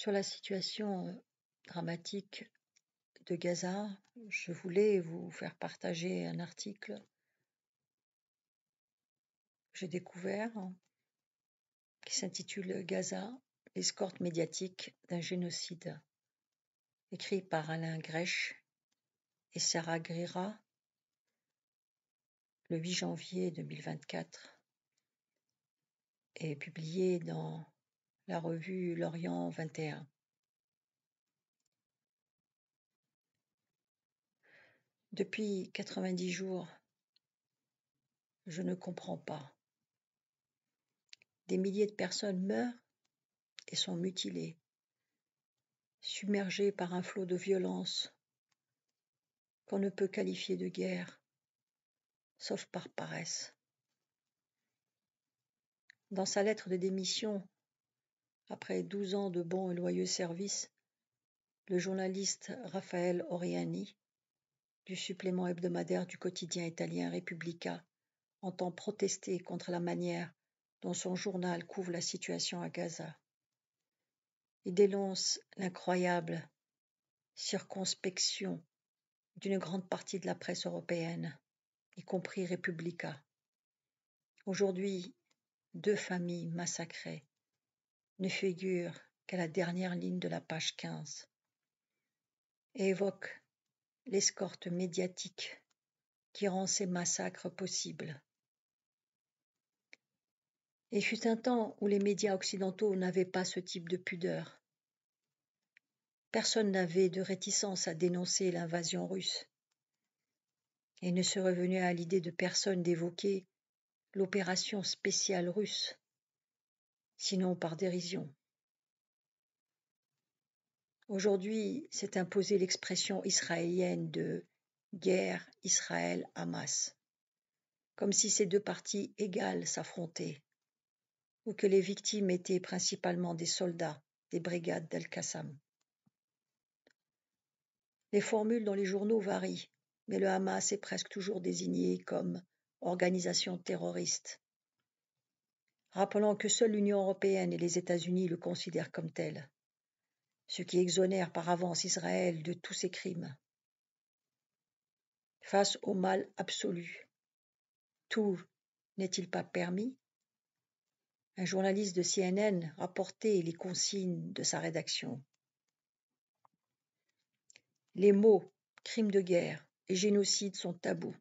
Sur la situation euh, dramatique de Gaza, je voulais vous faire partager un article que j'ai découvert hein, qui s'intitule Gaza, l'escorte médiatique d'un génocide, écrit par Alain Grèche et Sarah Grira le 8 janvier 2024 et publié dans la revue Lorient 21. Depuis 90 jours, je ne comprends pas. Des milliers de personnes meurent et sont mutilées, submergées par un flot de violence qu'on ne peut qualifier de guerre, sauf par paresse. Dans sa lettre de démission après douze ans de bons et loyaux services, le journaliste Raphaël Oriani, du supplément hebdomadaire du quotidien italien Repubblica, entend protester contre la manière dont son journal couvre la situation à Gaza. et dénonce l'incroyable circonspection d'une grande partie de la presse européenne, y compris Repubblica. Aujourd'hui, deux familles massacrées, ne figure qu'à la dernière ligne de la page 15 et évoque l'escorte médiatique qui rend ces massacres possibles. Et fut un temps où les médias occidentaux n'avaient pas ce type de pudeur. Personne n'avait de réticence à dénoncer l'invasion russe. Et ne se revenait à l'idée de personne d'évoquer l'opération spéciale russe sinon par dérision. Aujourd'hui, s'est imposée l'expression israélienne de guerre Israël-Hamas, comme si ces deux parties égales s'affrontaient, ou que les victimes étaient principalement des soldats des brigades d'Al-Qassam. Les formules dans les journaux varient, mais le Hamas est presque toujours désigné comme organisation terroriste, rappelant que seule l'Union européenne et les États-Unis le considèrent comme tel, ce qui exonère par avance Israël de tous ses crimes. Face au mal absolu, tout n'est-il pas permis Un journaliste de CNN rapportait les consignes de sa rédaction. Les mots crimes de guerre et génocide sont tabous.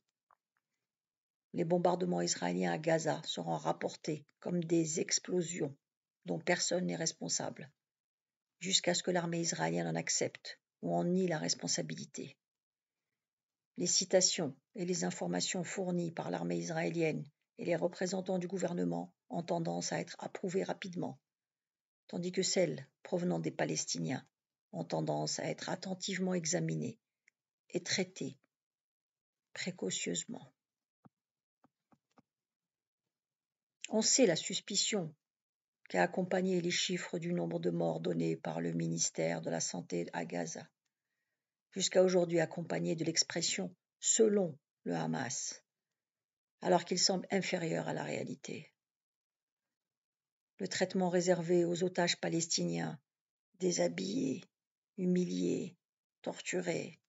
Les bombardements israéliens à Gaza seront rapportés comme des explosions dont personne n'est responsable, jusqu'à ce que l'armée israélienne en accepte ou en nie la responsabilité. Les citations et les informations fournies par l'armée israélienne et les représentants du gouvernement ont tendance à être approuvées rapidement, tandis que celles provenant des Palestiniens ont tendance à être attentivement examinées et traitées précautionneusement. On sait la suspicion qui a accompagné les chiffres du nombre de morts donnés par le ministère de la Santé à Gaza, jusqu'à aujourd'hui accompagné de l'expression selon le Hamas, alors qu'il semble inférieur à la réalité. Le traitement réservé aux otages palestiniens, déshabillés, humiliés, torturés,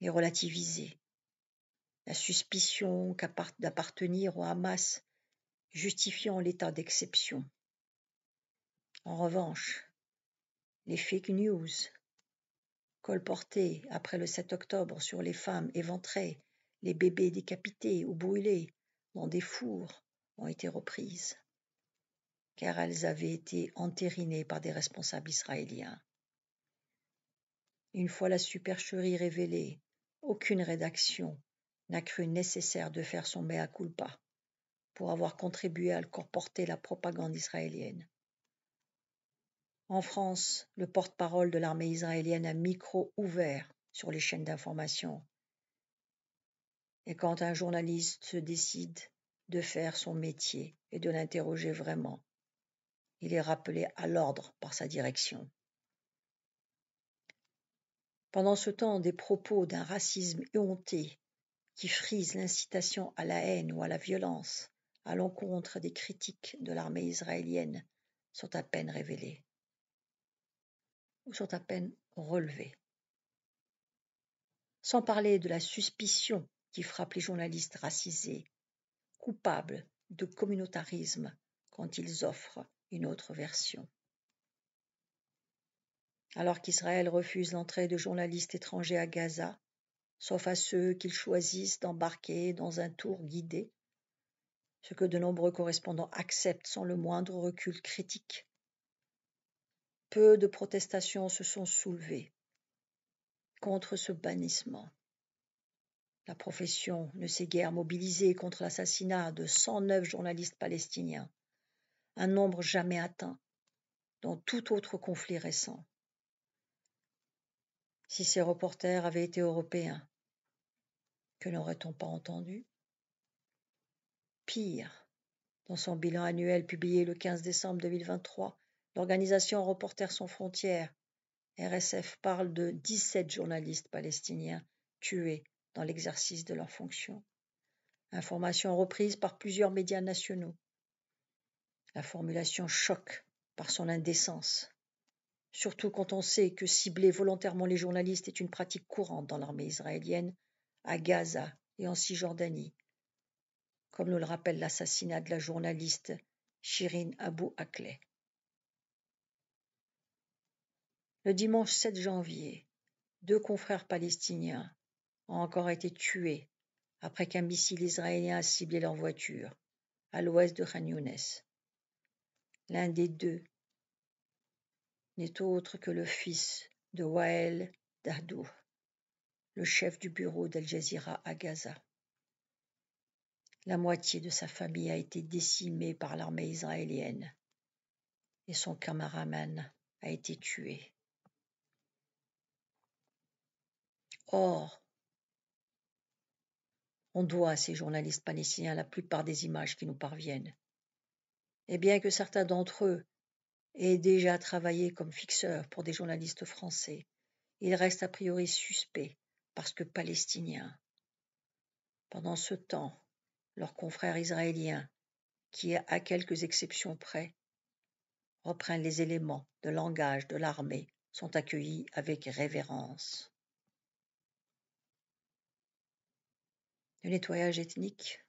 et relativisé. La suspicion d'appartenir au Hamas justifiant l'état d'exception. En revanche, les fake news, colportées après le 7 octobre sur les femmes éventrées, les bébés décapités ou brûlés dans des fours, ont été reprises, car elles avaient été entérinées par des responsables israéliens. Une fois la supercherie révélée, aucune rédaction n'a cru nécessaire de faire son mea culpa pour avoir contribué à le comporter la propagande israélienne. En France, le porte-parole de l'armée israélienne a micro ouvert sur les chaînes d'information. Et quand un journaliste se décide de faire son métier et de l'interroger vraiment, il est rappelé à l'ordre par sa direction. Pendant ce temps, des propos d'un racisme éhonté qui frise l'incitation à la haine ou à la violence à l'encontre des critiques de l'armée israélienne sont à peine révélées ou sont à peine relevées. Sans parler de la suspicion qui frappe les journalistes racisés, coupables de communautarisme quand ils offrent une autre version. Alors qu'Israël refuse l'entrée de journalistes étrangers à Gaza, sauf à ceux qu'ils choisissent d'embarquer dans un tour guidé, ce que de nombreux correspondants acceptent sans le moindre recul critique. Peu de protestations se sont soulevées contre ce bannissement. La profession ne s'est guère mobilisée contre l'assassinat de 109 journalistes palestiniens, un nombre jamais atteint dans tout autre conflit récent. Si ces reporters avaient été européens, que n'aurait-on pas entendu dans son bilan annuel publié le 15 décembre 2023, l'organisation Reporters sans frontières, RSF, parle de 17 journalistes palestiniens tués dans l'exercice de leurs fonctions. Information reprise par plusieurs médias nationaux. La formulation choque par son indécence, surtout quand on sait que cibler volontairement les journalistes est une pratique courante dans l'armée israélienne, à Gaza et en Cisjordanie, comme nous le rappelle l'assassinat de la journaliste Shirin Abu Akleh. Le dimanche 7 janvier, deux confrères palestiniens ont encore été tués après qu'un missile israélien a ciblé leur voiture à l'ouest de Khan Younes. L'un des deux n'est autre que le fils de Wael Dadou, le chef du bureau d'Al Jazeera à Gaza. La moitié de sa famille a été décimée par l'armée israélienne et son camaraman a été tué. Or, on doit à ces journalistes palestiniens la plupart des images qui nous parviennent. Et bien que certains d'entre eux aient déjà travaillé comme fixeurs pour des journalistes français, ils restent a priori suspects parce que palestiniens. Pendant ce temps, leurs confrères israéliens, qui, à quelques exceptions près, reprennent les éléments de langage de l'armée, sont accueillis avec révérence. Le nettoyage ethnique,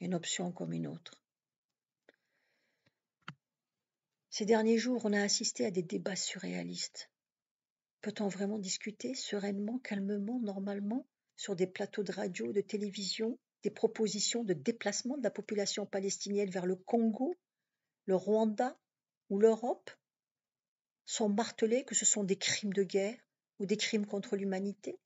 une option comme une autre. Ces derniers jours, on a assisté à des débats surréalistes. Peut-on vraiment discuter sereinement, calmement, normalement, sur des plateaux de radio, de télévision, des propositions de déplacement de la population palestinienne vers le Congo, le Rwanda ou l'Europe sans marteler que ce sont des crimes de guerre ou des crimes contre l'humanité,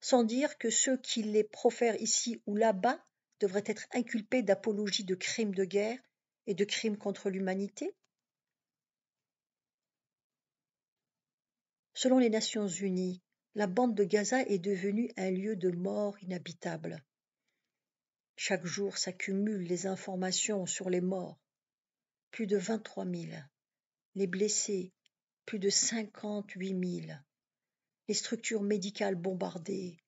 sans dire que ceux qui les profèrent ici ou là-bas devraient être inculpés d'apologie de crimes de guerre et de crimes contre l'humanité Selon les Nations Unies, la bande de Gaza est devenue un lieu de mort inhabitable. Chaque jour s'accumulent les informations sur les morts, plus de 23 mille. les blessés, plus de cinquante-huit mille. les structures médicales bombardées,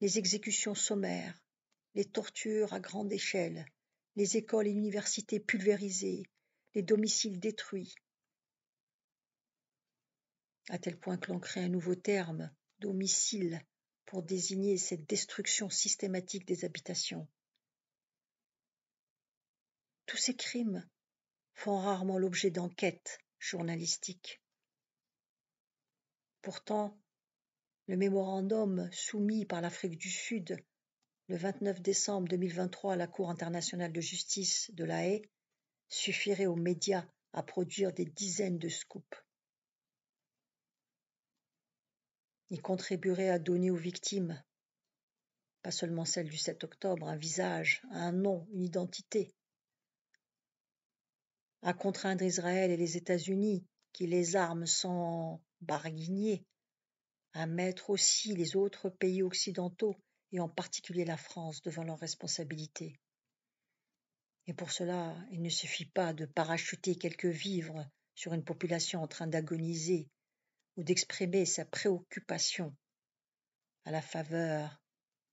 les exécutions sommaires, les tortures à grande échelle, les écoles et universités pulvérisées, les domiciles détruits. À tel point que l'on crée un nouveau terme, domicile, pour désigner cette destruction systématique des habitations. Tous ces crimes font rarement l'objet d'enquêtes journalistiques. Pourtant, le mémorandum soumis par l'Afrique du Sud le 29 décembre 2023 à la Cour internationale de justice de La Haye suffirait aux médias à produire des dizaines de scoops. Il contribuerait à donner aux victimes, pas seulement celles du 7 octobre, un visage, un nom, une identité, à contraindre Israël et les États-Unis, qui les arment sans barguigner, à mettre aussi les autres pays occidentaux, et en particulier la France, devant leurs responsabilités. Et pour cela, il ne suffit pas de parachuter quelques vivres sur une population en train d'agoniser ou d'exprimer sa préoccupation à la faveur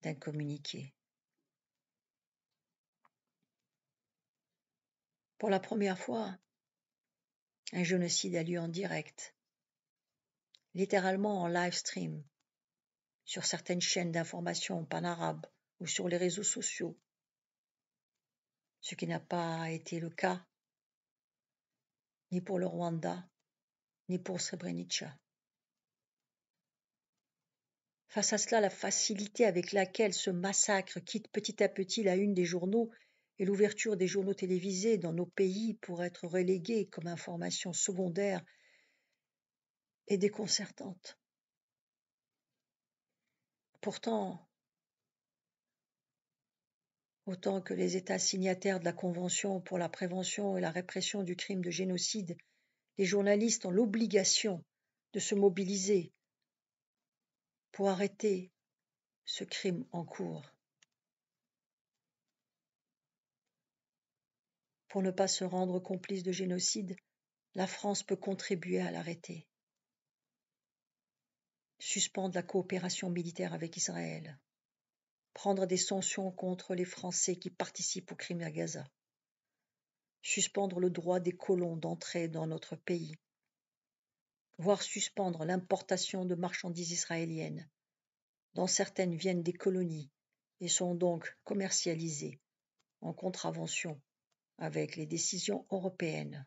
d'un communiqué. Pour la première fois, un génocide a lieu en direct, littéralement en live stream, sur certaines chaînes d'information panarabes ou sur les réseaux sociaux, ce qui n'a pas été le cas ni pour le Rwanda, ni pour Srebrenica. Face à cela, la facilité avec laquelle ce massacre quitte petit à petit la une des journaux et l'ouverture des journaux télévisés dans nos pays pour être relégués comme information secondaire est déconcertante. Pourtant, autant que les États signataires de la Convention pour la prévention et la répression du crime de génocide, les journalistes ont l'obligation de se mobiliser pour arrêter ce crime en cours, pour ne pas se rendre complice de génocide, la France peut contribuer à l'arrêter, suspendre la coopération militaire avec Israël, prendre des sanctions contre les Français qui participent au crime à Gaza, suspendre le droit des colons d'entrer dans notre pays voire suspendre l'importation de marchandises israéliennes, dont certaines viennent des colonies et sont donc commercialisées en contravention avec les décisions européennes.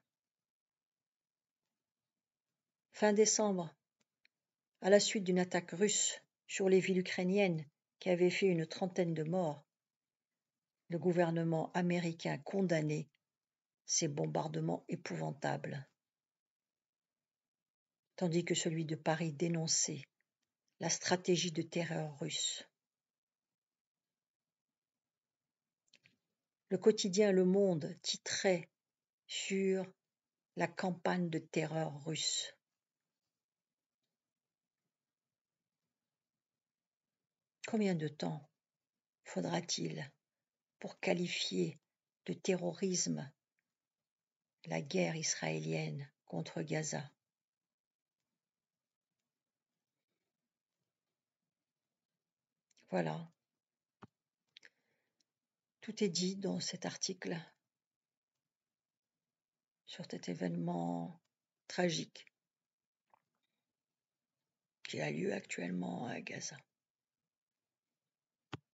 Fin décembre, à la suite d'une attaque russe sur les villes ukrainiennes qui avait fait une trentaine de morts, le gouvernement américain condamnait ces bombardements épouvantables tandis que celui de Paris dénonçait la stratégie de terreur russe. Le quotidien Le Monde titrait sur la campagne de terreur russe. Combien de temps faudra-t-il pour qualifier de terrorisme la guerre israélienne contre Gaza Voilà. Tout est dit dans cet article sur cet événement tragique qui a lieu actuellement à Gaza.